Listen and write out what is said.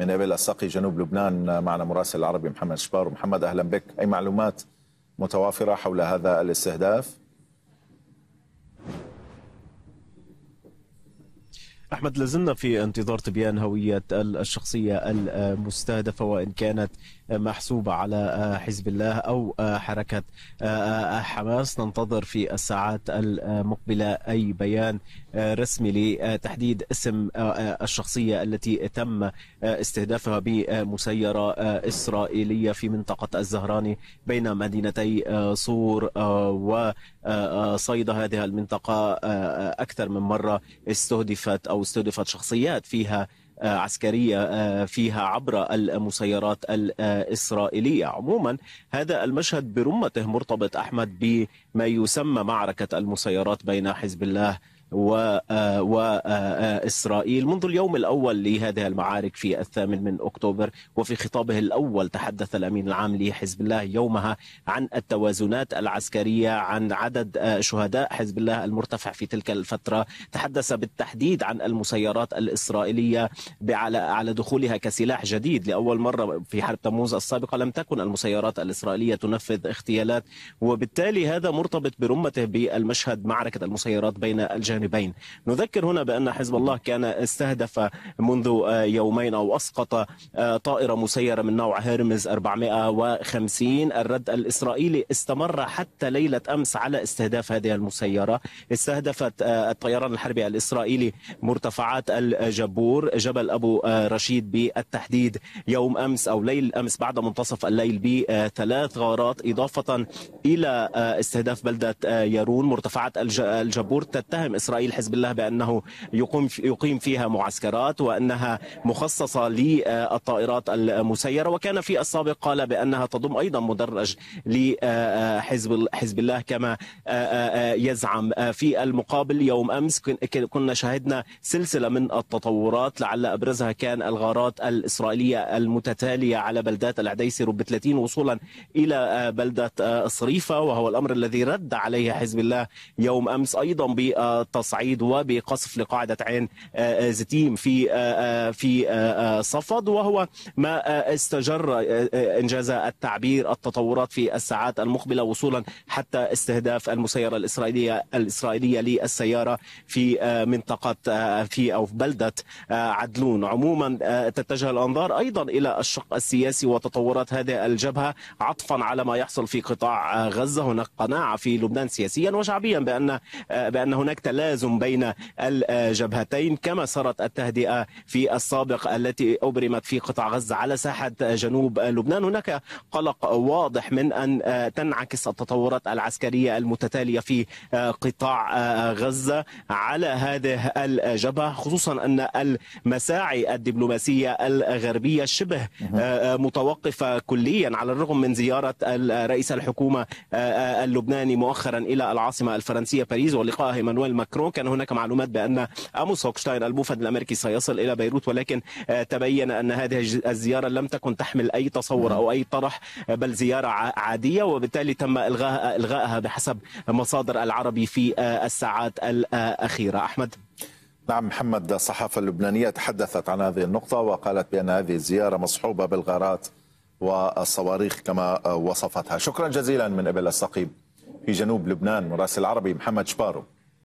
من قبل الساقي جنوب لبنان معنا مراسل العربي محمد شبار محمد أهلا بك أي معلومات متوافرة حول هذا الاستهداف؟ احمد لازلنا في انتظار تبيان هويه الشخصيه المستهدفه وان كانت محسوبة على آه، حزب الله أو آه، حركة آه، حماس ننتظر في الساعات المقبلة أي بيان رسمي لتحديد اسم الشخصية التي تم استهدافها بمسيرة إسرائيلية في منطقة الزهراني بين مدينتي صور وصيدا هذه المنطقة أكثر من مرة استهدفت أو استهدفت شخصيات فيها آه، عسكريه آه، فيها عبر المسيرات الاسرائيليه عموما هذا المشهد برمته مرتبط احمد بما يسمى معركه المسيرات بين حزب الله وإسرائيل آه، آه، آه، منذ اليوم الأول لهذه المعارك في الثامن من أكتوبر وفي خطابه الأول تحدث الأمين العام لحزب الله يومها عن التوازنات العسكرية عن عدد شهداء حزب الله المرتفع في تلك الفترة تحدث بالتحديد عن المسيرات الإسرائيلية على دخولها كسلاح جديد لأول مرة في حرب تموز السابقة لم تكن المسيرات الإسرائيلية تنفذ اغتيالات وبالتالي هذا مرتبط برمته بالمشهد معركة المسيرات بين الجهات الجانبين نذكر هنا بأن حزب الله كان استهدف منذ آه، يومين أو أسقط آه، طائرة مسيرة من نوع هيرمز 450 الرد الإسرائيلي استمر حتى ليلة أمس على استهداف هذه المسيرة استهدفت آه، الطيران الحربي الإسرائيلي مرتفعات الجبور جبل أبو رشيد بالتحديد يوم أمس أو ليل أمس بعد منتصف الليل بثلاث غارات إضافة إلى استهداف بلدة يارون مرتفعات الجبور تتهم إسرائيل حزب الله بأنه يقوم يقيم فيها معسكرات وأنها مخصصة للطائرات المسيرة وكان في السابق قال بأنها تضم أيضا مدرج لحزب حزب الله كما آه، آه، آه، يزعم في المقابل يوم أمس كنا شاهدنا سلسلة من التطورات لعل أبرزها كان الغارات الإسرائيلية المتتالية على بلدات العديسي رب 30 وصولا إلى بلدة صريفة وهو الأمر الذي رد عليه حزب الله يوم أمس أيضا بت بالتصعيد وبقصف لقاعده عين آه، آه، زتيم في آه، في صفد وهو ما استجر انجاز التعبير التطورات في الساعات المقبله وصولا حتى استهداف المسيره الاسرائيليه الاسرائيليه للسياره في منطقه في او في بلده عدلون عموما تتجه الانظار ايضا الى الشق السياسي وتطورات هذه الجبهه عطفا على ما يحصل في قطاع غزه هناك قناعه في لبنان سياسيا وشعبيا بان بان هناك تلا توازن بين الجبهتين كما سرت التهدئة في السابق التي أبرمت في قطاع غزة على ساحة جنوب لبنان هناك قلق واضح من أن تنعكس التطورات العسكرية المتتالية في قطاع غزة على هذه الجبهة خصوصا أن المساعي الدبلوماسية الغربية شبه متوقفة كليا على الرغم من زيارة رئيس الحكومة اللبناني مؤخرا إلى العاصمة الفرنسية باريس ولقائه مانويل ماكرون ماكرون كان هناك معلومات بأن أموس هوكشتاين الموفد الأمريكي سيصل إلى بيروت ولكن آه، تبين أن هذه الزيارة لم تكن تحمل أي تصور أو أي طرح آه، بل زيارة عادية وبالتالي تم إلغاء إلغائها بحسب مصادر العربي في آه، الساعات الأخيرة أحمد نعم محمد الصحافة اللبنانية تحدثت عن هذه النقطة وقالت بأن هذه الزيارة مصحوبة بالغارات والصواريخ كما وصفتها شكرا جزيلا من قبل السقيب في جنوب لبنان مراسل العربي محمد شبارو